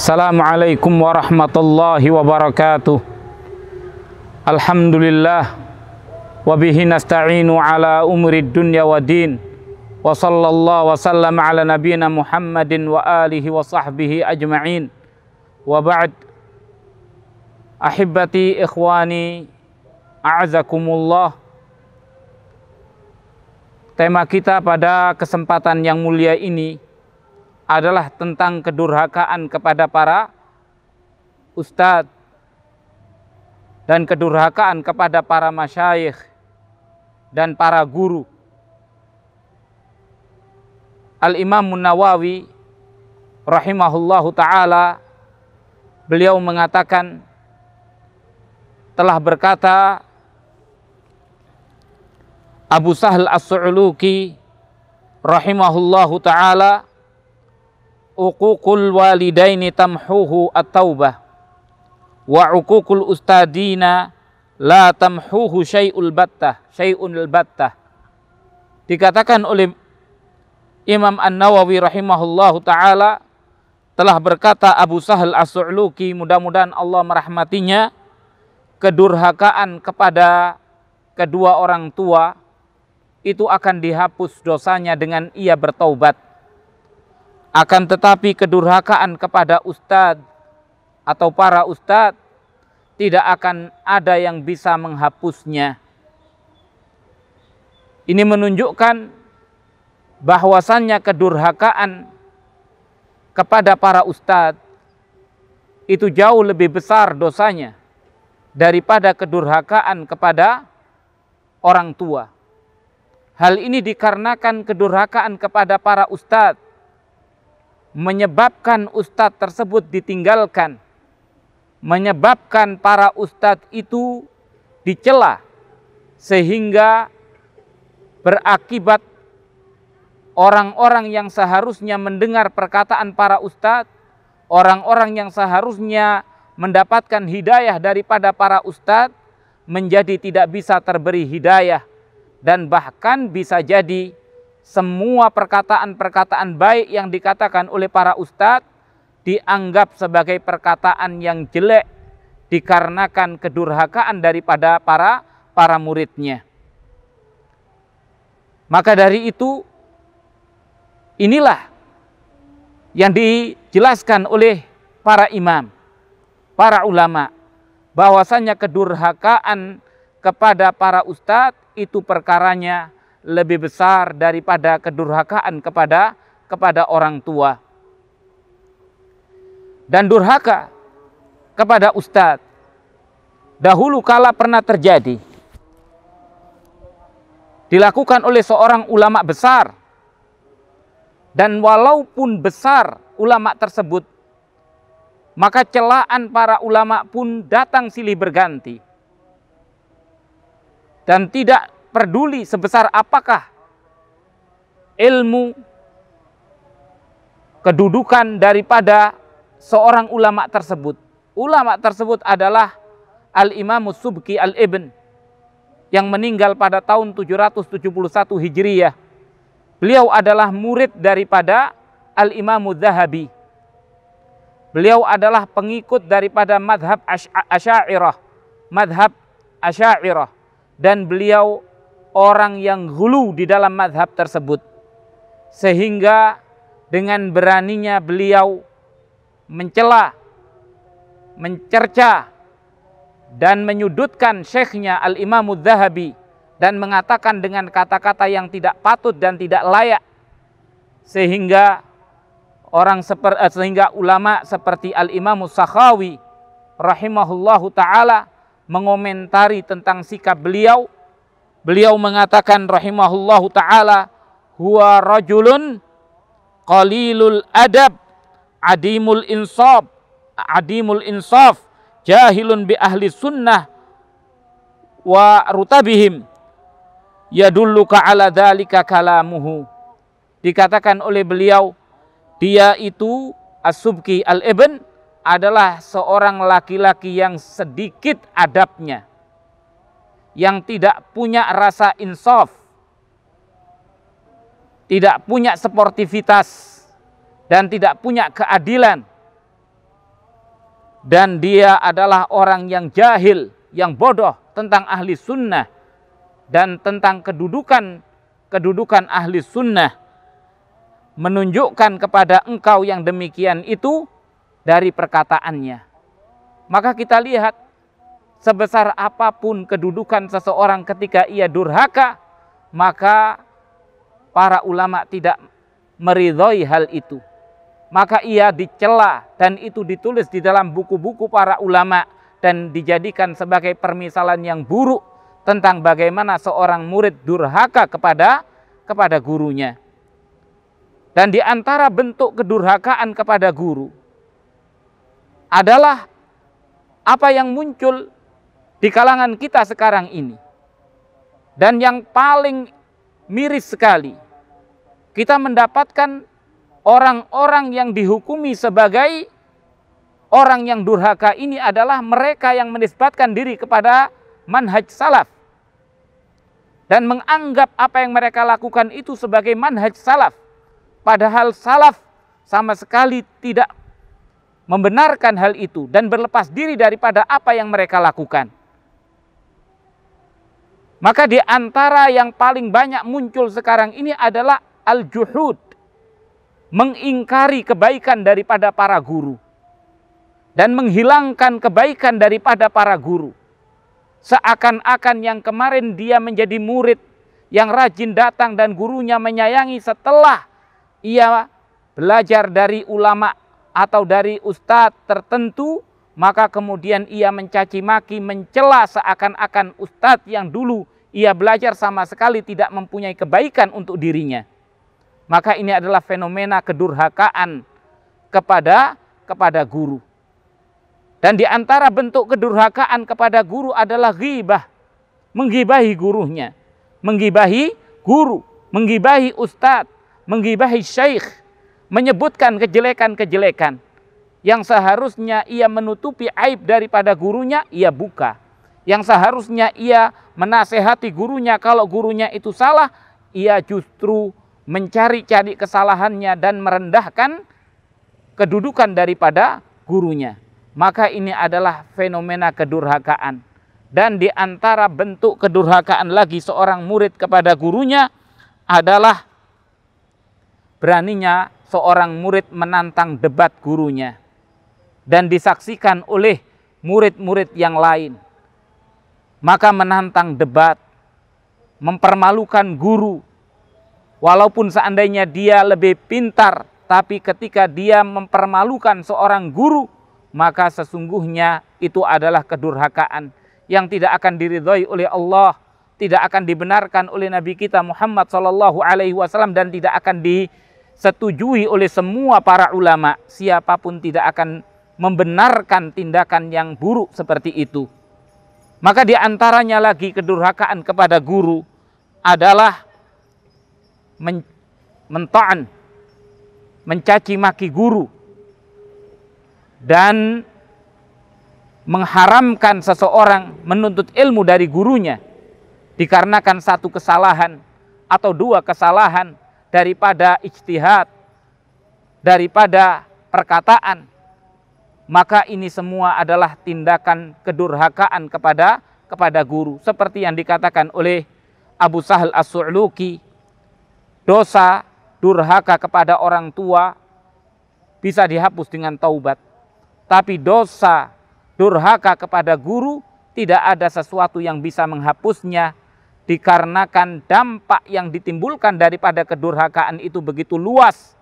Assalamualaikum warahmatullahi wabarakatuh. Alhamdulillah Wabihi nasta'inu ala umri dunya wa din. Wa sallallahu wa sallam ala nabina Muhammadin wa alihi wa sahbihi ajma'in. Wa ba'd. Ahibati ikhwani a'azakumullah. Tema kita pada kesempatan yang mulia ini adalah tentang kedurhakaan kepada para ustadz dan kedurhakaan kepada para masyayikh dan para guru. Al-Imam Nawawi rahimahullahu taala beliau mengatakan telah berkata Abu Sahal As-Su'luki rahimahullahu taala uququl walidaini tamhuhu at-taubah wa uququl ustadina la tamhuhu syai'ul battah syai'un battah dikatakan oleh Imam An-Nawawi rahimahullahu taala telah berkata Abu Sahal As-Su'luki mudah-mudahan Allah merahmatinya kedurhakaan kepada kedua orang tua itu akan dihapus dosanya dengan ia bertaubat akan tetapi kedurhakaan kepada ustadz atau para Ustad tidak akan ada yang bisa menghapusnya. Ini menunjukkan bahwasannya kedurhakaan kepada para Ustad itu jauh lebih besar dosanya daripada kedurhakaan kepada orang tua. Hal ini dikarenakan kedurhakaan kepada para ustadz menyebabkan ustadz tersebut ditinggalkan, menyebabkan para ustadz itu dicela, sehingga berakibat orang-orang yang seharusnya mendengar perkataan para ustadz, orang-orang yang seharusnya mendapatkan hidayah daripada para ustadz, menjadi tidak bisa terberi hidayah dan bahkan bisa jadi semua perkataan-perkataan baik yang dikatakan oleh para ustadz dianggap sebagai perkataan yang jelek dikarenakan kedurhakaan daripada para para muridnya. Maka dari itu inilah yang dijelaskan oleh para imam, para ulama bahwasanya kedurhakaan kepada para ustadz itu perkaranya lebih besar daripada kedurhakaan kepada kepada orang tua. Dan durhaka kepada ustadz dahulu kala pernah terjadi. Dilakukan oleh seorang ulama besar. Dan walaupun besar ulama tersebut, maka celaan para ulama pun datang silih berganti. Dan tidak peduli sebesar apakah ilmu kedudukan daripada seorang ulama tersebut. Ulama tersebut adalah Al-Imam Subki Al-Ibn yang meninggal pada tahun 771 Hijriyah. Beliau adalah murid daripada Al-Imam Zahabi. Beliau adalah pengikut daripada madhab Asy'ariyah, madhab Asy'ariyah dan beliau orang yang hulu di dalam madhab tersebut. Sehingga dengan beraninya beliau mencela, mencerca, dan menyudutkan syekhnya al Imam Zahabi dan mengatakan dengan kata-kata yang tidak patut dan tidak layak sehingga orang seper, eh, sehingga ulama seperti al Imam Sakhawi rahimahullahu taala mengomentari tentang sikap beliau Beliau mengatakan rahimahullahu taala huwa rajulun qalilul adab adimul insaf adimul insaf jahilun bi ahli sunnah wa rutabihim yadulluka ala dzalika kalamuhu dikatakan oleh beliau dia itu As-Subki Al-Ibn adalah seorang laki-laki yang sedikit adabnya yang tidak punya rasa insaf, tidak punya sportivitas, dan tidak punya keadilan. Dan dia adalah orang yang jahil, yang bodoh tentang ahli sunnah dan tentang kedudukan kedudukan ahli sunnah menunjukkan kepada engkau yang demikian itu dari perkataannya. Maka kita lihat sebesar apapun kedudukan seseorang ketika ia durhaka, maka para ulama tidak meridhoi hal itu. Maka ia dicela dan itu ditulis di dalam buku-buku para ulama dan dijadikan sebagai permisalan yang buruk tentang bagaimana seorang murid durhaka kepada kepada gurunya. Dan di antara bentuk kedurhakaan kepada guru adalah apa yang muncul di kalangan kita sekarang ini. Dan yang paling miris sekali, kita mendapatkan orang-orang yang dihukumi sebagai orang yang durhaka ini adalah mereka yang menisbatkan diri kepada manhaj salaf dan menganggap apa yang mereka lakukan itu sebagai manhaj salaf. Padahal salaf sama sekali tidak membenarkan hal itu dan berlepas diri daripada apa yang mereka lakukan. Maka di antara yang paling banyak muncul sekarang ini adalah al-juhud. Mengingkari kebaikan daripada para guru. Dan menghilangkan kebaikan daripada para guru. Seakan-akan yang kemarin dia menjadi murid yang rajin datang dan gurunya menyayangi setelah ia belajar dari ulama atau dari ustadz tertentu maka kemudian ia mencaci maki, mencela seakan-akan ustadz yang dulu ia belajar sama sekali tidak mempunyai kebaikan untuk dirinya. Maka ini adalah fenomena kedurhakaan kepada kepada guru. Dan di antara bentuk kedurhakaan kepada guru adalah ghibah. Menggibahi gurunya, menggibahi guru, menggibahi ustadz, menggibahi syekh, menyebutkan kejelekan-kejelekan. Yang seharusnya ia menutupi aib daripada gurunya, ia buka. Yang seharusnya ia menasehati gurunya kalau gurunya itu salah, ia justru mencari-cari kesalahannya dan merendahkan kedudukan daripada gurunya. Maka ini adalah fenomena kedurhakaan. Dan di antara bentuk kedurhakaan lagi seorang murid kepada gurunya adalah beraninya seorang murid menantang debat gurunya dan disaksikan oleh murid-murid yang lain. Maka menantang debat, mempermalukan guru, walaupun seandainya dia lebih pintar, tapi ketika dia mempermalukan seorang guru, maka sesungguhnya itu adalah kedurhakaan yang tidak akan diridhoi oleh Allah, tidak akan dibenarkan oleh Nabi kita Muhammad Shallallahu Alaihi Wasallam dan tidak akan disetujui oleh semua para ulama. Siapapun tidak akan membenarkan tindakan yang buruk seperti itu. Maka di antaranya lagi kedurhakaan kepada guru adalah men mentaan, mencaci maki guru, dan mengharamkan seseorang menuntut ilmu dari gurunya dikarenakan satu kesalahan atau dua kesalahan daripada ijtihad, daripada perkataan, maka ini semua adalah tindakan kedurhakaan kepada kepada guru seperti yang dikatakan oleh Abu Sahal As-Su'luki dosa durhaka kepada orang tua bisa dihapus dengan taubat tapi dosa durhaka kepada guru tidak ada sesuatu yang bisa menghapusnya dikarenakan dampak yang ditimbulkan daripada kedurhakaan itu begitu luas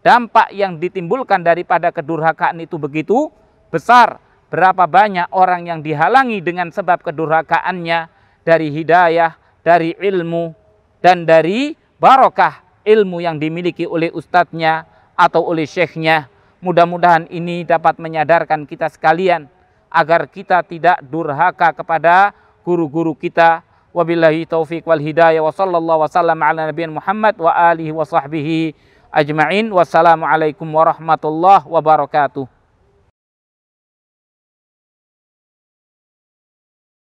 dampak yang ditimbulkan daripada kedurhakaan itu begitu besar. Berapa banyak orang yang dihalangi dengan sebab kedurhakaannya dari hidayah, dari ilmu, dan dari barokah ilmu yang dimiliki oleh ustadznya atau oleh syekhnya. Mudah-mudahan ini dapat menyadarkan kita sekalian agar kita tidak durhaka kepada guru-guru kita. Wabillahi taufiq wal hidayah wa sallallahu sallam ala nabiyan Muhammad wa alihi wa sahbihi ajma'in. Wassalamualaikum warahmatullahi wabarakatuh.